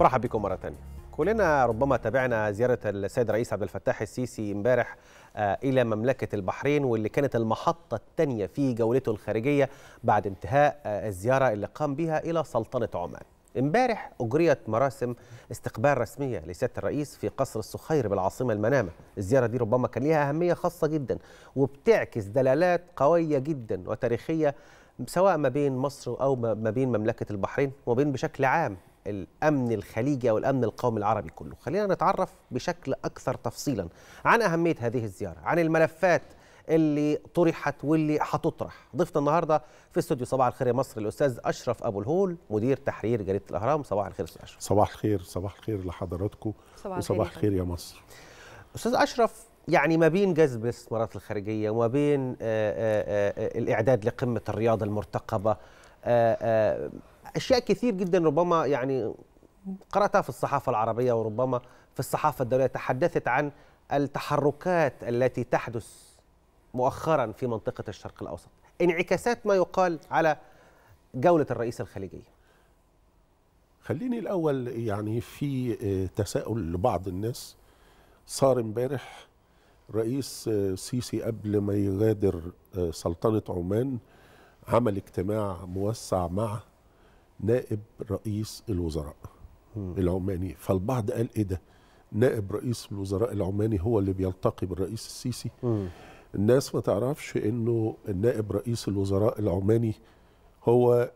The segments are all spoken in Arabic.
مرحبا بكم مرة ثانية كلنا ربما تابعنا زيارة السيد الرئيس عبد الفتاح السيسي امبارح آه، إلى مملكة البحرين واللي كانت المحطة الثانية في جولته الخارجية بعد انتهاء آه، الزيارة اللي قام بها إلى سلطنة عمان امبارح أجريت مراسم استقبال رسمية لسيادة الرئيس في قصر السخير بالعاصمة المنامة الزيارة دي ربما كان ليها أهمية خاصة جدا وبتعكس دلالات قوية جدا وتاريخية سواء ما بين مصر أو ما بين مملكة البحرين وبين بشكل عام الامن الخليجي او الامن القومي العربي كله خلينا نتعرف بشكل اكثر تفصيلا عن اهميه هذه الزياره عن الملفات اللي طرحت واللي هتطرح ضيفنا النهارده في استوديو صباح الخير يا مصر الاستاذ اشرف ابو الهول مدير تحرير جريده الاهرام صباح الخير استاذ اشرف صباح الخير صباح الخير لحضراتكم وصباح الخير يا مصر استاذ اشرف يعني ما بين جذب الاستثمارات الخارجيه وما بين آآ آه، آآ آه، آه، الاعداد لقمه الرياض المرتقبه آآ اشياء كثير جدا ربما يعني قراتها في الصحافه العربيه وربما في الصحافه الدوليه تحدثت عن التحركات التي تحدث مؤخرا في منطقه الشرق الاوسط انعكاسات ما يقال على جوله الرئيس الخليجيه خليني الاول يعني في آه، تساؤل لبعض الناس صار امبارح رئيس آه، سيسي قبل ما يغادر آه، سلطنه عمان عمل اجتماع موسع مع نائب رئيس الوزراء م. العماني فالبعض قال ايه ده نائب رئيس الوزراء العماني هو اللي بيلتقي بالرئيس السيسي م. الناس ما تعرفش انه النائب رئيس الوزراء العماني هو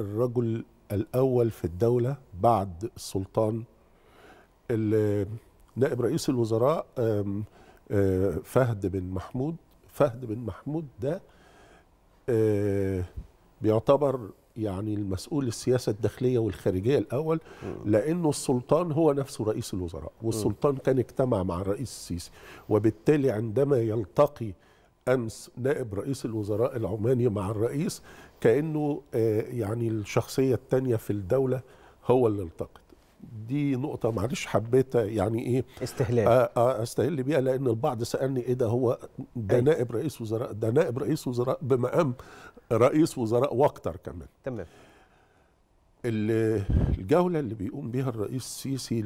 الرجل الاول في الدوله بعد السلطان نائب رئيس الوزراء آه، فهد بن محمود فهد بن محمود ده آه، بيعتبر يعني المسؤول السياسة الداخلية والخارجية الأول لأنه السلطان هو نفسه رئيس الوزراء والسلطان كان اجتمع مع الرئيس السيسي وبالتالي عندما يلتقي امس نائب رئيس الوزراء العماني مع الرئيس كانه آه، يعني الشخصيه الثانيه في الدوله هو اللي التقت دي نقطة معلش حبيت يعني ايه استهلال آه، آه، استهل بيها لأن البعض سألني ايه ده هو ده نائب رئيس وزراء ده نائب رئيس وزراء بمقام رئيس وزراء واكتر كمان تمام الجولة اللي بيقوم بها الرئيس السيسي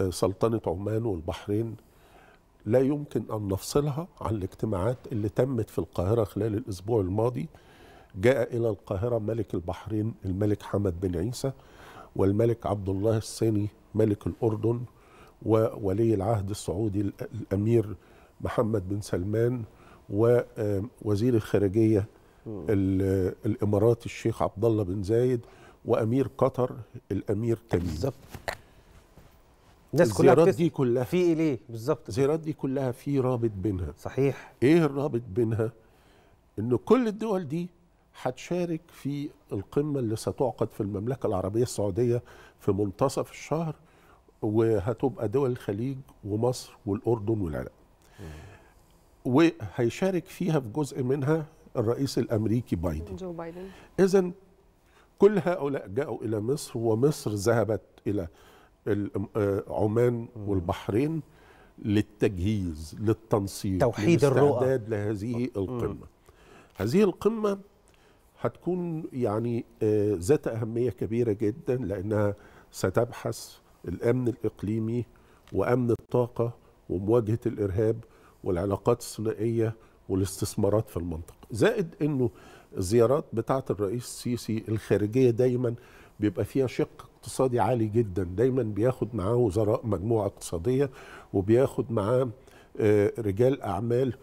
لسلطنة آه، آه، عمان والبحرين لا يمكن أن نفصلها عن الاجتماعات اللي تمت في القاهرة خلال الأسبوع الماضي جاء إلى القاهرة ملك البحرين الملك حمد بن عيسى والملك عبد الله الثاني ملك الأردن وولي العهد السعودي الأمير محمد بن سلمان ووزير الخارجيه الاماراتي الشيخ عبد الله بن زايد وامير قطر الامير تميم بالظبط الناس كلها الزيارات دي كلها في ايه ليه بالظبط الزيارات دي كلها في رابط بينها صحيح ايه الرابط بينها ان كل الدول دي هتشارك في القمه اللي ستعقد في المملكه العربيه السعوديه في منتصف الشهر وهتبقى دول الخليج ومصر والاردن والعراق وهيشارك فيها في جزء منها الرئيس الامريكي بايدن جو بايدن اذا كل هؤلاء جاءوا الى مصر ومصر ذهبت الى آه، عمان والبحرين للتجهيز للتنسيق توحيد الرؤى لهذه القمه هذه القمه هتكون يعني آه، ذات اهميه كبيره جدا لانها ستبحث الامن الاقليمي وامن الطاقه ومواجهه الارهاب والعلاقات الثنائيه والاستثمارات في المنطقه زائد انه الزيارات بتاعه الرئيس السيسي الخارجيه دايما بيبقى فيها شق اقتصادي عالي جدا دايما بياخد معاه وزراء مجموعه اقتصاديه وبياخد معاه آه، رجال اعمال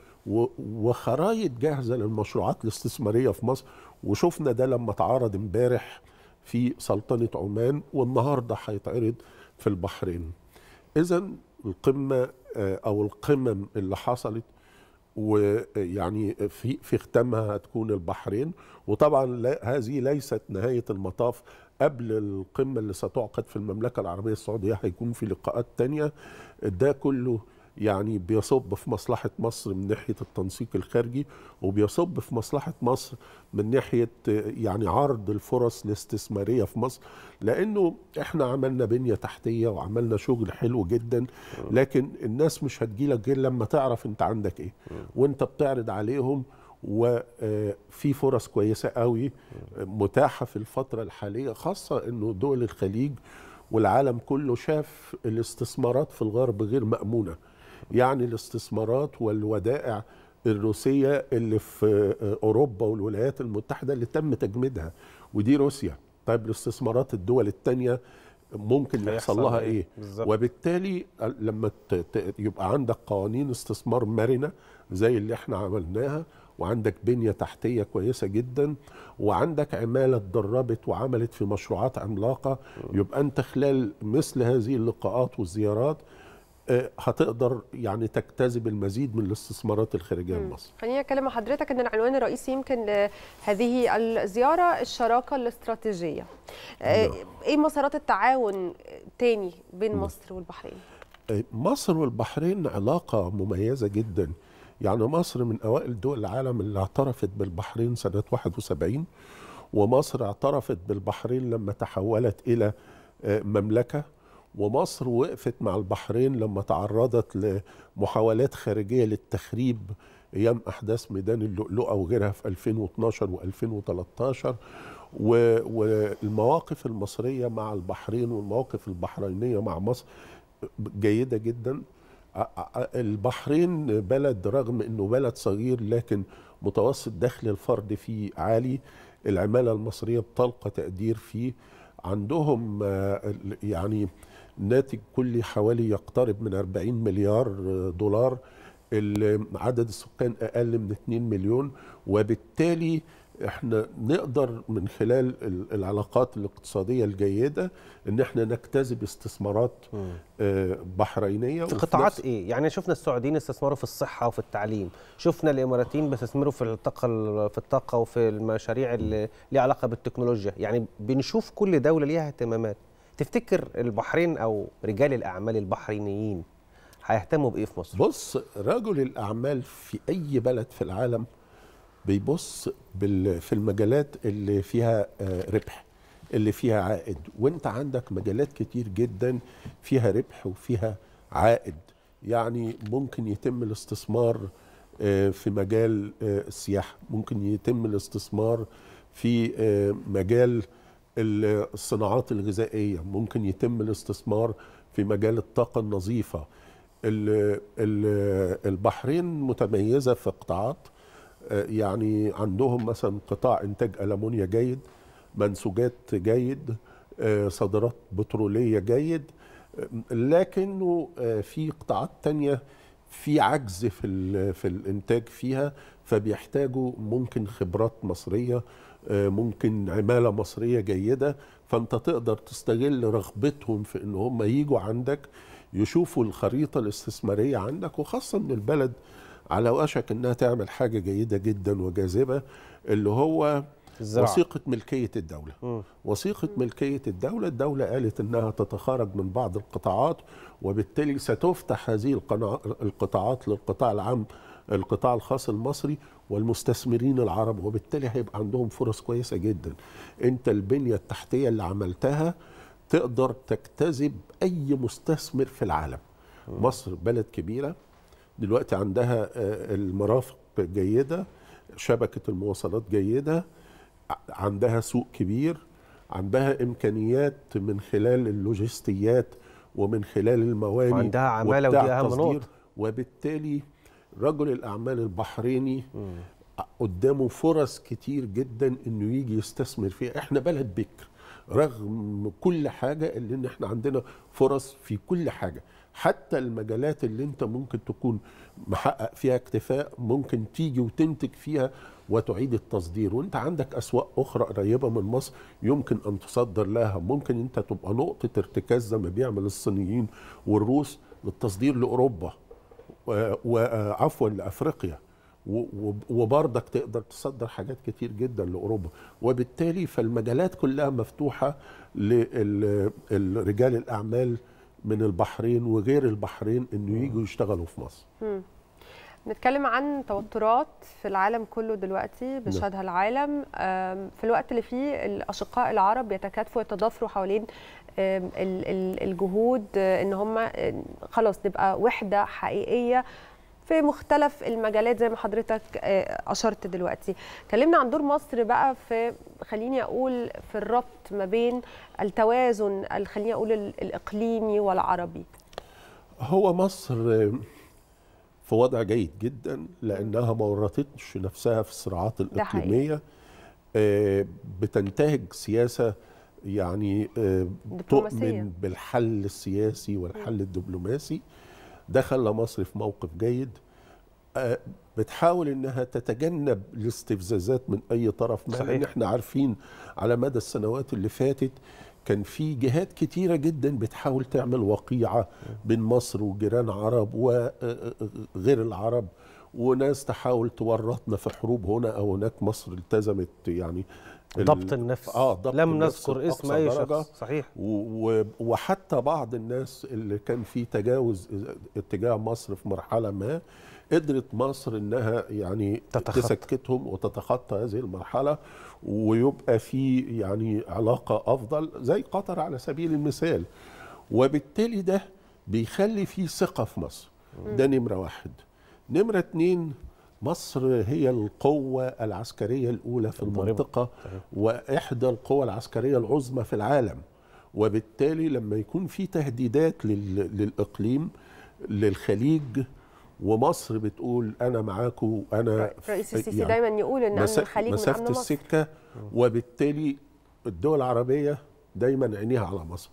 وخرايط جاهزه للمشروعات الاستثماريه في مصر وشفنا ده لما اتعرض امبارح في سلطنه عمان والنهارده هيتعرض في البحرين اذا القمه آه، او القمم اللي حصلت ويعني في في ختامها هتكون البحرين وطبعا هذه ليست نهايه المطاف قبل القمه اللي ستعقد في المملكه العربيه السعوديه هيكون في لقاءات تانية ده كله يعني بيصب في مصلحة مصر من ناحية التنسيق الخارجي وبيصب في مصلحة مصر من ناحية يعني عرض الفرص الاستثمارية في مصر لأنه إحنا عملنا بنية تحتية وعملنا شغل حلو جدا لكن الناس مش هتجيلك غير لما تعرف أنت عندك إيه وأنت بتعرض عليهم وفي آه، فرص كويسة قوي متاحة في الفترة الحالية خاصة أنه دول الخليج والعالم كله شاف الاستثمارات في الغرب غير مأمونة يعني الاستثمارات والودائع الروسيه اللي في اوروبا والولايات المتحده اللي تم تجميدها ودي روسيا طيب الاستثمارات الدول الثانيه ممكن يحصل لها ايه, إيه؟ بالزبط. وبالتالي لما يبقى عندك قوانين استثمار مرنه زي اللي احنا عملناها وعندك بنيه تحتيه كويسه جدا وعندك عماله اتدربت وعملت في مشروعات عملاقه يبقى انت خلال مثل هذه اللقاءات والزيارات آه، هتقدر يعني تجتذب المزيد من الاستثمارات الخارجيه لمصر. خليني اكلم مع حضرتك ان العنوان الرئيسي يمكن لهذه الزياره الشراكه الاستراتيجيه. ده. آه، نعم. ايه مسارات التعاون تاني بين نعم. مصر والبحرين؟ آه، مصر والبحرين علاقه مميزه جدا. يعني مصر من اوائل دول العالم اللي اعترفت بالبحرين سنه 71 ومصر اعترفت بالبحرين لما تحولت الى مملكه ومصر وقفت مع البحرين لما تعرضت لمحاولات خارجية للتخريب أيام أحداث ميدان اللؤلؤة وغيرها في 2012 و2013 والمواقف المصرية مع البحرين والمواقف البحرينية مع مصر جيدة جدا البحرين بلد رغم أنه بلد صغير لكن متوسط دخل الفرد فيه عالي العمالة المصرية بطلقة تقدير فيه عندهم آه، يعني ناتج كلي حوالي يقترب من 40 مليار آه، دولار عدد السكان اقل من 2 مليون وبالتالي احنا نقدر من خلال العلاقات الاقتصاديه الجيده ان احنا نجتذب استثمارات آه، بحرينيه في قطاعات ايه؟ يعني شفنا السعوديين استثمروا في الصحه وفي التعليم، شفنا الاماراتيين بيستثمروا في الطاقه في الطاقه وفي المشاريع اللي ليها علاقه بالتكنولوجيا، يعني بنشوف كل دوله ليها اهتمامات. تفتكر البحرين او رجال الاعمال البحرينيين هيهتموا بايه في مصر؟ بص رجل الاعمال في اي بلد في العالم بيبص في المجالات اللي فيها آه، ربح اللي فيها عائد وانت عندك مجالات كتير جدا فيها ربح وفيها عائد يعني ممكن يتم الاستثمار آه، في مجال آه، السياحة ممكن يتم الاستثمار في مجال الصناعات الغذائية ممكن يتم الاستثمار في مجال الطاقة النظيفة البحرين متميزة في قطاعات آه، يعني عندهم مثلا قطاع انتاج المونيا جيد منسوجات جيد آه، صادرات بتروليه جيد آه، لكنه في قطاعات تانية في عجز في في الانتاج فيها فبيحتاجوا ممكن خبرات مصريه ممكن عماله مصريه جيده فانت تقدر تستغل رغبتهم في ان هم يجوا عندك يشوفوا الخريطه الاستثماريه عندك وخاصه ان البلد على وشك انها تعمل حاجه جيده جدا وجاذبه اللي هو الزراعة. وثيقة ملكية الدولة م. وثيقة ملكية الدولة الدولة قالت أنها تتخارج من بعض القطاعات وبالتالي ستفتح هذه القطاعات للقطاع العام القطاع الخاص المصري والمستثمرين العرب وبالتالي هيبقى عندهم فرص كويسة جدا أنت البنية التحتية اللي عملتها تقدر تجتذب أي مستثمر في العالم م. مصر بلد كبيرة دلوقتي عندها آه، المرافق جيده شبكه المواصلات جيده عندها سوق كبير عندها امكانيات من خلال اللوجستيات ومن خلال المواني وعندها عماله ودي اهم نقطه وبالتالي رجل الاعمال البحريني قدامه فرص كتير جدا انه يجي يستثمر فيها احنا بلد بكر رغم كل حاجه اللي احنا عندنا فرص في كل حاجه حتى المجالات اللي انت ممكن تكون محقق فيها اكتفاء ممكن تيجي وتنتج فيها وتعيد التصدير وانت عندك اسواق اخرى قريبه من مصر يمكن ان تصدر لها ممكن انت تبقى نقطه ارتكاز زي ما بيعمل الصينيين والروس للتصدير لاوروبا وعفوا لافريقيا وبرضك تقدر تصدر حاجات كتير جدا لاوروبا وبالتالي فالمجالات كلها مفتوحه لرجال الاعمال من البحرين وغير البحرين انه يجوا يشتغلوا في مصر نتكلم عن توترات في العالم كله دلوقتي بيشهدها نعم. العالم في الوقت اللي فيه الاشقاء العرب يتكاتفوا يتضافروا حوالين الجهود آه، ان هم آه، خلاص تبقى وحده حقيقيه في مختلف المجالات زي ما حضرتك آه، اشرت دلوقتي كلمنا عن دور مصر بقى في خليني اقول في الربط ما بين التوازن خليني اقول الاقليمي والعربي هو مصر آه، في وضع جيد جدا لانها ما ورطتش نفسها في الصراعات الاقليميه آه، بتنتهج سياسه يعني تؤمن بالحل السياسي والحل الدبلوماسي ده خلى مصر في موقف جيد آه، بتحاول انها تتجنب الاستفزازات من اي طرف ما لان احنا عارفين على مدى السنوات اللي فاتت كان في جهات كتيره جدا بتحاول تعمل وقيعه بين مصر وجيران عرب وغير آه، آه، العرب وناس تحاول تورطنا في حروب هنا او هناك مصر التزمت يعني ضبط النفس اه ضبط لم النفس نذكر اسم اي شخص صحيح وحتى بعض الناس اللي كان في تجاوز اتجاه مصر في مرحله ما قدرت مصر انها يعني تسكتهم وتتخطى هذه المرحله ويبقى في يعني علاقه افضل زي قطر على سبيل المثال وبالتالي ده بيخلي في ثقه في مصر ده نمره واحد نمره اتنين مصر هي القوة العسكرية الأولى في المنطقة وإحدى القوى العسكرية العظمى في العالم وبالتالي لما يكون في تهديدات للإقليم للخليج ومصر بتقول انا معاكم أنا طيب، رئيس السيسي يعني دايما يقول ان مسا... الخليج مسافه من السكه وبالتالي الدول العربيه دايما عينيها على مصر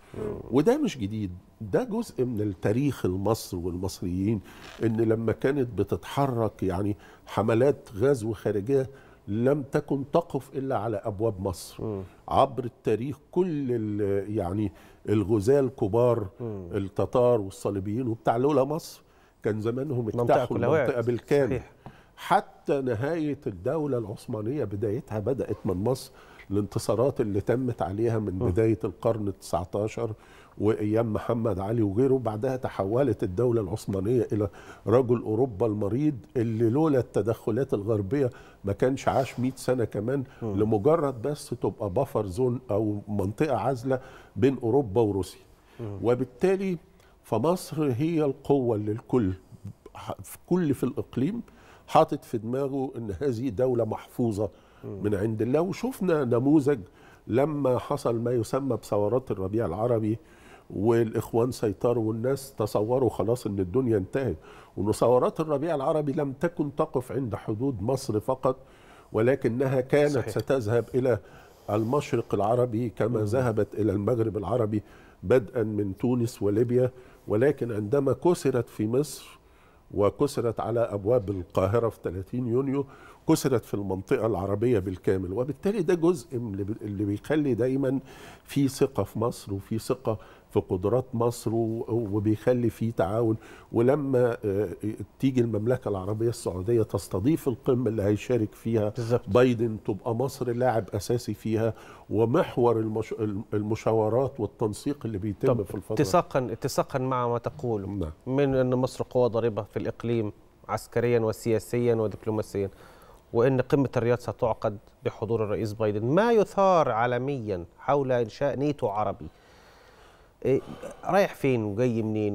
وده مش جديد ده جزء من التاريخ المصري والمصريين ان لما كانت بتتحرك يعني حملات غزو خارجيه لم تكن تقف الا على ابواب مصر م. عبر التاريخ كل يعني الغزاة الكبار م. التتار والصليبيين وبتاع لولا مصر كان زمانهم اجتاحوا المنطقه بالكامل صحيح. حتى نهايه الدوله العثمانيه بدايتها بدات من مصر الانتصارات اللي تمت عليها من م. بدايه القرن ال 19 وايام محمد علي وغيره بعدها تحولت الدوله العثمانيه الى رجل اوروبا المريض اللي لولا التدخلات الغربيه ما كانش عاش 100 سنه كمان لمجرد بس تبقى بفر زون او منطقه عازله بين اوروبا وروسيا وبالتالي فمصر هي القوه اللي الكل في كل في الاقليم حاطط في دماغه ان هذه دوله محفوظه من عند الله وشفنا نموذج لما حصل ما يسمى بثورات الربيع العربي والاخوان سيطروا والناس تصوروا خلاص ان الدنيا انتهت وان ثورات الربيع العربي لم تكن تقف عند حدود مصر فقط ولكنها كانت صحيح. ستذهب الى المشرق العربي كما ذهبت الى المغرب العربي بدءا من تونس وليبيا ولكن عندما كسرت في مصر وكسرت على ابواب القاهره في 30 يونيو كسرت في المنطقه العربيه بالكامل وبالتالي ده جزء اللي بيخلي دايما في ثقه في مصر وفي ثقه في قدرات مصر وبيخلي فيه تعاون ولما آه، تيجي المملكه العربيه السعوديه تستضيف القمه اللي هيشارك فيها بالزبط. بايدن تبقى مصر لاعب اساسي فيها ومحور المش... المشاورات والتنسيق اللي بيتم في الفتره اتساقا اتساقا مع ما تقوله نعم. من ان مصر قوه ضاربه في الاقليم عسكريا وسياسيا ودبلوماسيا وان قمه الرياض ستعقد بحضور الرئيس بايدن ما يثار عالميا حول انشاء نيتو عربي إيه، رايح فين وجاي منين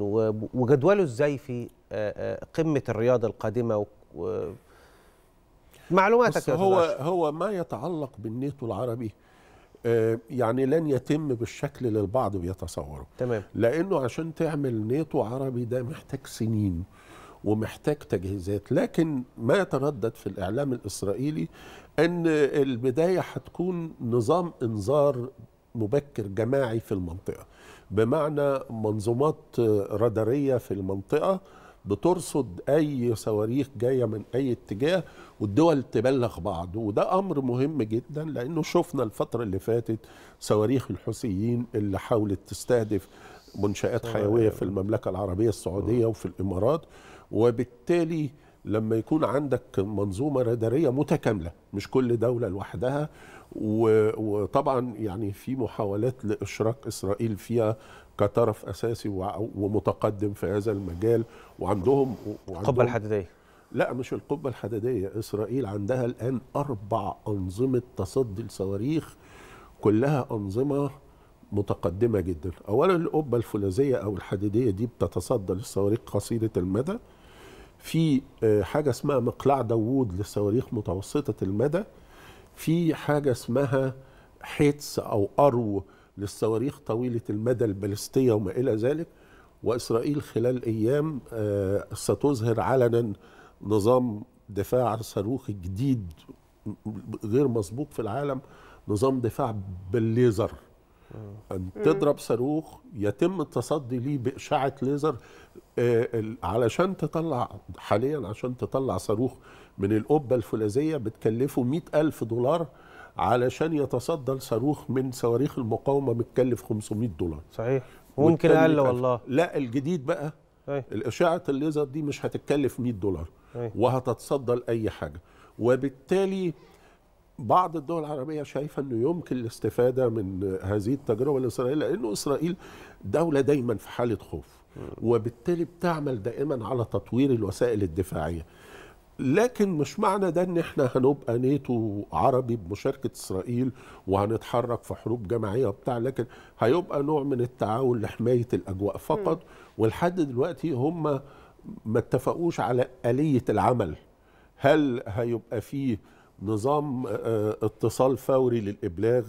وجدوله ازاي في آه، آه، قمه الرياضه القادمه و... معلوماتك هو هو ما يتعلق بالنيتو العربي آه، يعني لن يتم بالشكل اللي البعض بيتصوره تمام لانه عشان تعمل نيتو عربي ده محتاج سنين ومحتاج تجهيزات لكن ما يتردد في الاعلام الاسرائيلي ان البدايه هتكون نظام انذار مبكر جماعي في المنطقه بمعنى منظومات راداريه في المنطقه بترصد اي صواريخ جايه من اي اتجاه والدول تبلغ بعض وده امر مهم جدا لانه شفنا الفتره اللي فاتت صواريخ الحوثيين اللي حاولت تستهدف منشات حيويه في المملكه العربيه السعوديه وفي الامارات وبالتالي لما يكون عندك منظومه راداريه متكامله مش كل دوله لوحدها وطبعا يعني في محاولات لاشراك اسرائيل فيها كطرف اساسي ومتقدم في هذا المجال وعندهم, القبه الحديديه لا مش القبه الحديديه اسرائيل عندها الان اربع انظمه تصدي لصواريخ كلها انظمه متقدمه جدا اولا القبه الفولاذيه او الحديديه دي بتتصدى للصواريخ قصيره المدى في آه، حاجه اسمها مقلاع داوود للصواريخ متوسطه المدى في حاجه اسمها حيتس او ارو للصواريخ طويله المدى البالستيه وما الى ذلك واسرائيل خلال ايام آه، ستظهر علنا نظام دفاع صاروخي جديد غير مسبوق في العالم نظام دفاع بالليزر ان تضرب صاروخ يتم التصدي ليه باشعه ليزر آه، علشان تطلع حاليا عشان تطلع صاروخ من القبه الفولاذيه بتكلفه 100000 دولار علشان يتصدى لصاروخ من صواريخ المقاومه متكلف 500 دولار صحيح ممكن اقل والله لا الجديد بقى أي. الاشعه الليزر دي مش هتتكلف 100 دولار أي. وهتتصدى لاي حاجه وبالتالي بعض الدول العربية شايفة أنه يمكن الاستفادة من هذه التجربة لإسرائيل لأنه إسرائيل دولة دايما في حالة خوف وبالتالي بتعمل دائما على تطوير الوسائل الدفاعية لكن مش معنى ده ان احنا هنبقى نيتو عربي بمشاركه اسرائيل وهنتحرك في حروب جماعيه وبتاع لكن هيبقى نوع من التعاون لحمايه الاجواء فقط ولحد دلوقتي هم ما اتفقوش على اليه العمل هل هيبقى فيه نظام آه، آه، اتصال فوري للابلاغ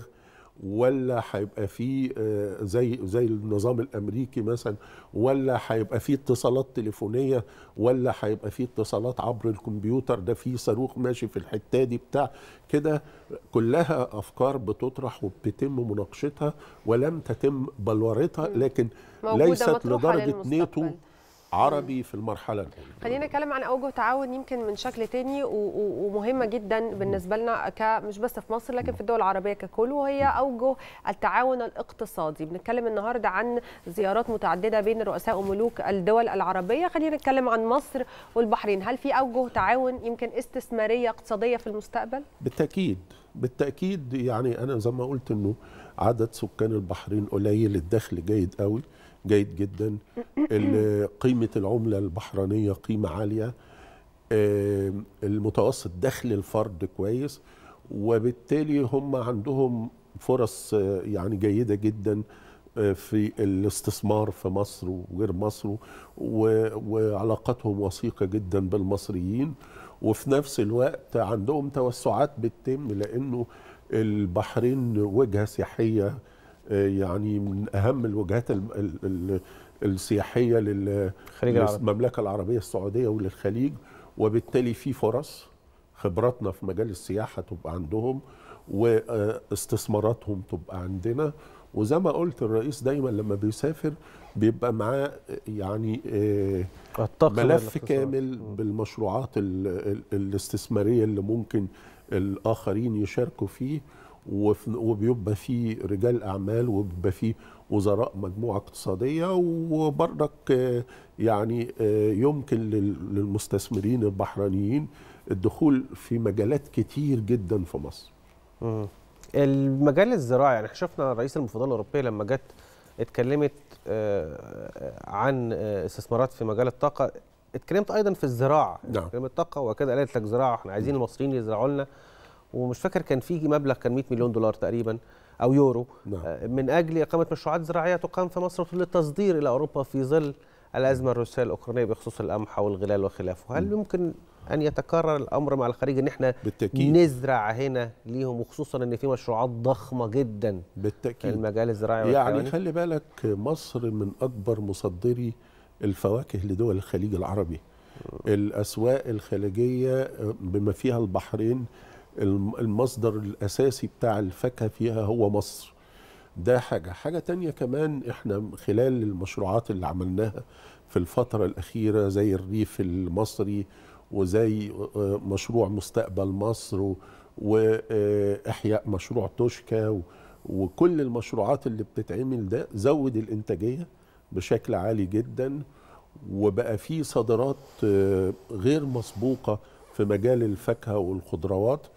ولا هيبقى فيه آه، زي زي النظام الامريكي مثلا ولا هيبقى فيه اتصالات تليفونيه ولا هيبقى فيه اتصالات عبر الكمبيوتر ده فيه صاروخ ماشي في الحته دي بتاع كده كلها افكار بتطرح وبتتم مناقشتها ولم تتم بلورتها لكن ليست لدرجه نيتو عربي في المرحله الاولى خلينا نتكلم عن اوجه تعاون يمكن من شكل تاني ومهمه جدا بالنسبه لنا مش بس في مصر لكن في الدول العربيه ككل وهي اوجه التعاون الاقتصادي بنتكلم النهارده عن زيارات متعدده بين رؤساء وملوك الدول العربيه خلينا نتكلم عن مصر والبحرين هل في اوجه تعاون يمكن استثماريه اقتصاديه في المستقبل بالتاكيد بالتاكيد يعني انا زي ما قلت انه عدد سكان البحرين قليل الدخل جيد قوي جيد جدا قيمه العمله البحرينيه قيمه عاليه المتوسط دخل الفرد كويس وبالتالي هم عندهم فرص آه، يعني جيده جدا آه، في الاستثمار في مصر وغير مصر وعلاقتهم وثيقه جدا بالمصريين وفي نفس الوقت عندهم توسعات بتتم لانه البحرين وجهه سياحيه آه، يعني من اهم الوجهات السياحيه للمملكه العربيه السعوديه وللخليج وبالتالي في فرص خبراتنا في مجال السياحه تبقى عندهم واستثماراتهم تبقى عندنا وزي ما قلت الرئيس دايما لما بيسافر بيبقى معاه يعني آه، ملف كامل بالمشروعات الاستثماريه اللي ممكن الاخرين يشاركوا فيه وبيبقى فيه رجال اعمال وبيبقى فيه وزراء مجموعه اقتصاديه وبرضك آه، يعني آه، يمكن للمستثمرين البحرينيين الدخول في مجالات كتير جدا في مصر. المجال الزراعي يعني شفنا رئيس المفوضيه الاوروبيه لما جت اتكلمت آه، آه، عن آه، استثمارات في مجال الطاقه اتكلمت ايضا في الزراعه نعم اتكلمت الطاقه وكده قالت لك زراعه احنا عايزين المصريين يزرعوا لنا ومش فاكر كان في مبلغ كان 100 مليون دولار تقريبا او يورو نعم. من اجل اقامه مشروعات زراعيه تقام في مصر للتصدير الى اوروبا في ظل الازمه الروسيه الاوكرانيه بخصوص القمح والغلال وخلافه هل ممكن ان يتكرر الامر مع الخليج ان احنا بالتأكيد. نزرع هنا ليهم وخصوصا ان في مشروعات ضخمه جدا بالتاكيد في المجال الزراعي يعني خلي بالك مصر من اكبر مصدري الفواكه لدول الخليج العربي الاسواق الخليجيه بما فيها البحرين المصدر الاساسي بتاع الفاكهه فيها هو مصر ده حاجه حاجه تانية كمان احنا خلال المشروعات اللي عملناها في الفتره الاخيره زي الريف المصري وزي آه، مشروع مستقبل مصر واحياء آه، مشروع توشكا وكل المشروعات اللي بتتعمل ده زود الانتاجيه بشكل عالي جدا وبقى في صادرات آه، غير مسبوقه في مجال الفاكهه والخضروات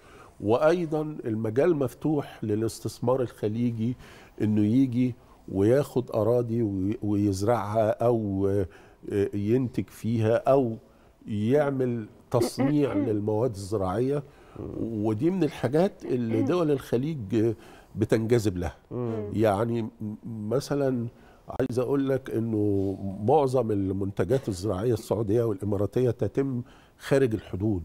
وايضا المجال مفتوح للاستثمار الخليجي انه يجي وياخد اراضي ويزرعها او ينتج فيها او يعمل تصنيع للمواد الزراعيه ودي من الحاجات اللي دول الخليج بتنجذب لها يعني مثلا عايز اقول لك انه معظم المنتجات الزراعيه السعوديه والاماراتيه تتم خارج الحدود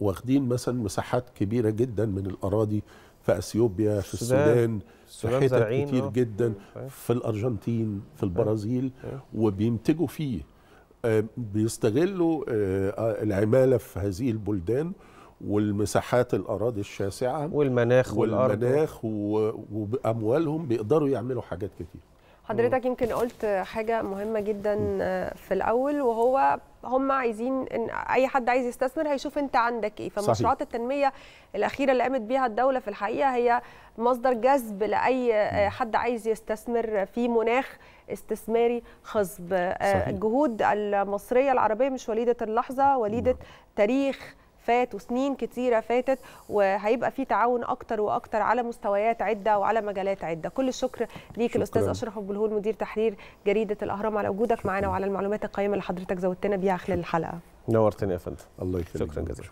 واخدين مثلا مساحات كبيره جدا من الاراضي في اثيوبيا في السودان, في حتت كتير آه. جدا في الارجنتين في البرازيل وبينتجوا فيه آه، بيستغلوا آه، آه، العماله في هذه البلدان والمساحات الاراضي الشاسعه والمناخ والأرض والمناخ واموالهم بيقدروا يعملوا حاجات كتير حضرتك يمكن قلت حاجه مهمه جدا في الاول وهو هم عايزين إن اي حد عايز يستثمر هيشوف انت عندك ايه فمشروعات التنميه الاخيره اللي قامت بيها الدوله في الحقيقه هي مصدر جذب لاي حد عايز يستثمر في مناخ استثماري خصب آه، صحيح. الجهود المصريه العربيه مش وليده اللحظه وليده م. نعم. تاريخ فات وسنين كتيرة فاتت وهيبقى في تعاون أكتر وأكتر على مستويات عدة وعلى مجالات عدة كل الشكر ليك الأستاذ أشرف أبو الهول مدير تحرير جريدة الأهرام على وجودك شكرا. معنا وعلى المعلومات القيمة اللي حضرتك زودتنا بيها خلال الحلقة نورتني يا فندم الله يخليك شكرا جزيلا